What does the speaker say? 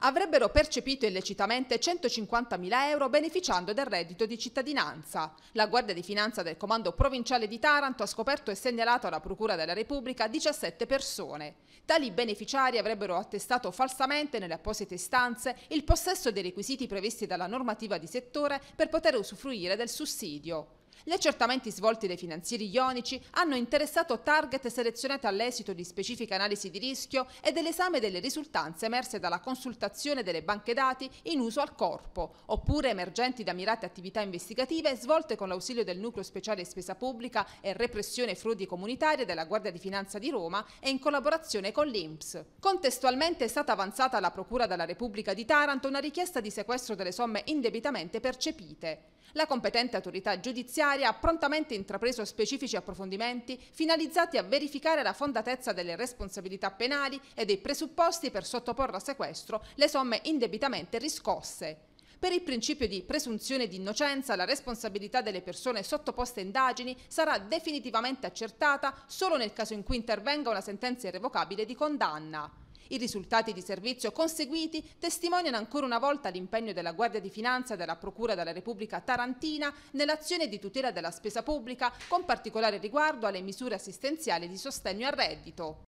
avrebbero percepito illecitamente 150.000 euro beneficiando del reddito di cittadinanza. La Guardia di Finanza del Comando Provinciale di Taranto ha scoperto e segnalato alla Procura della Repubblica 17 persone. Tali beneficiari avrebbero attestato falsamente nelle apposite istanze il possesso dei requisiti previsti dalla normativa di settore per poter usufruire del sussidio. Gli accertamenti svolti dai finanzieri ionici hanno interessato target selezionati all'esito di specifiche analisi di rischio e dell'esame delle risultanze emerse dalla consultazione delle banche dati in uso al corpo, oppure emergenti da mirate attività investigative svolte con l'ausilio del Nucleo Speciale Spesa Pubblica e Repressione Frodi Comunitarie della Guardia di Finanza di Roma e in collaborazione con l'INPS. Contestualmente è stata avanzata alla Procura della Repubblica di Taranto una richiesta di sequestro delle somme indebitamente percepite. La competente autorità giudiziaria ha prontamente intrapreso specifici approfondimenti finalizzati a verificare la fondatezza delle responsabilità penali e dei presupposti per sottoporre a sequestro le somme indebitamente riscosse. Per il principio di presunzione di innocenza, la responsabilità delle persone sottoposte a indagini sarà definitivamente accertata solo nel caso in cui intervenga una sentenza irrevocabile di condanna. I risultati di servizio conseguiti testimoniano ancora una volta l'impegno della Guardia di Finanza e della Procura della Repubblica Tarantina nell'azione di tutela della spesa pubblica, con particolare riguardo alle misure assistenziali di sostegno al reddito.